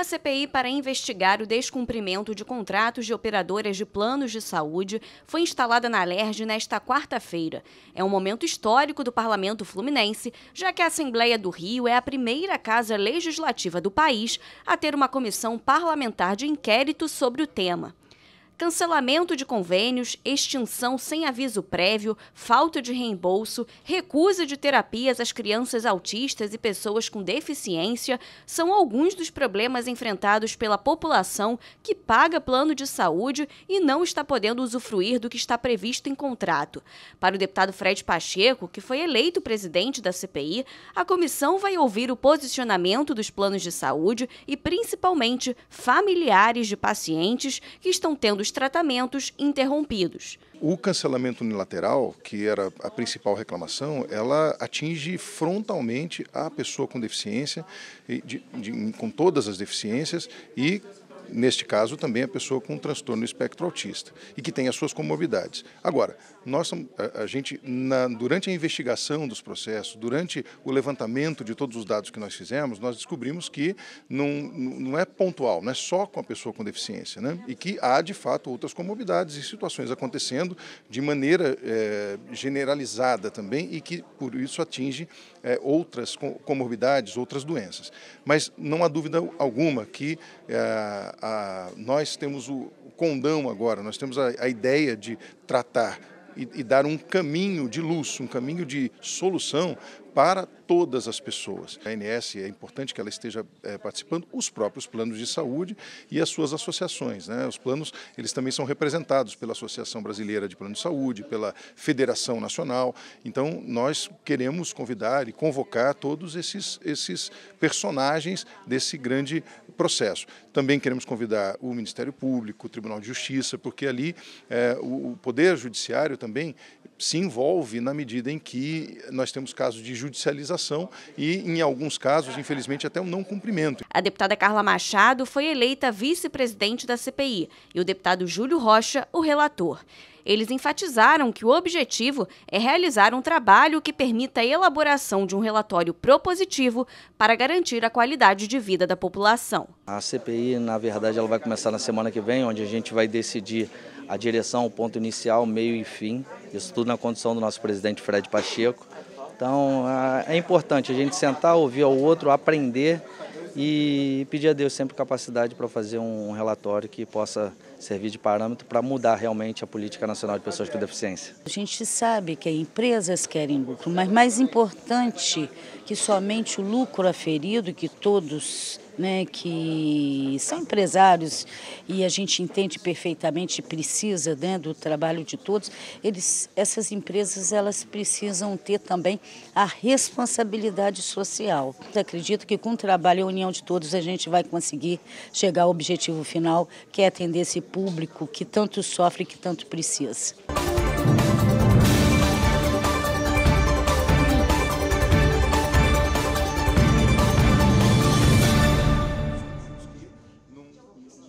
uma CPI para investigar o descumprimento de contratos de operadoras de planos de saúde foi instalada na LERJ nesta quarta-feira. É um momento histórico do parlamento fluminense, já que a Assembleia do Rio é a primeira casa legislativa do país a ter uma comissão parlamentar de inquérito sobre o tema cancelamento de convênios, extinção sem aviso prévio, falta de reembolso, recusa de terapias às crianças autistas e pessoas com deficiência são alguns dos problemas enfrentados pela população que paga plano de saúde e não está podendo usufruir do que está previsto em contrato. Para o deputado Fred Pacheco, que foi eleito presidente da CPI, a comissão vai ouvir o posicionamento dos planos de saúde e principalmente familiares de pacientes que estão tendo tratamentos interrompidos. O cancelamento unilateral, que era a principal reclamação, ela atinge frontalmente a pessoa com deficiência, de, de, com todas as deficiências e neste caso também a pessoa com transtorno espectro autista e que tem as suas comorbidades. Agora, nós, a, a gente, na, durante a investigação dos processos, durante o levantamento de todos os dados que nós fizemos, nós descobrimos que não, não é pontual, não é só com a pessoa com deficiência, né? e que há de fato outras comorbidades e situações acontecendo de maneira é, generalizada também e que por isso atinge é, outras comorbidades, outras doenças. Mas não há dúvida alguma que é, a, nós temos o condão agora, nós temos a, a ideia de tratar e, e, dar um caminho de luz, um caminho de solução para todas as pessoas. A ANS é importante que ela esteja é, participando, os próprios planos de saúde e as suas associações. Né? Os planos, eles também são representados pela Associação Brasileira de Plano de Saúde, pela Federação Nacional. Então, nós queremos convidar e convocar todos esses, esses personagens desse grande processo. Também queremos convidar o Ministério Público, o Tribunal de Justiça, porque ali é, o, Poder Judiciário também se envolve na medida em que nós temos casos de judicialização e, em alguns casos, infelizmente, até um não cumprimento. A deputada Carla Machado foi eleita vice-presidente da CPI e o deputado Júlio Rocha, o relator. Eles enfatizaram que o objetivo é realizar um trabalho que permita a elaboração de um relatório propositivo para garantir a qualidade de vida da população. A CPI, na verdade, ela vai começar na semana que vem, onde a gente vai decidir a direção, o ponto inicial, meio e fim. Isso tudo na condição do nosso presidente Fred Pacheco. Então, é importante a gente sentar, ouvir ao outro, aprender e pedir a Deus sempre capacidade para fazer um relatório que possa servir de parâmetro para mudar realmente a política nacional de pessoas com deficiência. A gente sabe que as empresas querem lucro, mas mais importante que somente o lucro aferido, que todos né, que são empresários e a gente entende perfeitamente precisa né, do trabalho de todos, eles, essas empresas elas precisam ter também a responsabilidade social. Acredito que com o trabalho e a união de todos a gente vai conseguir chegar ao objetivo final, que é atender esse público que tanto sofre e que tanto precisa.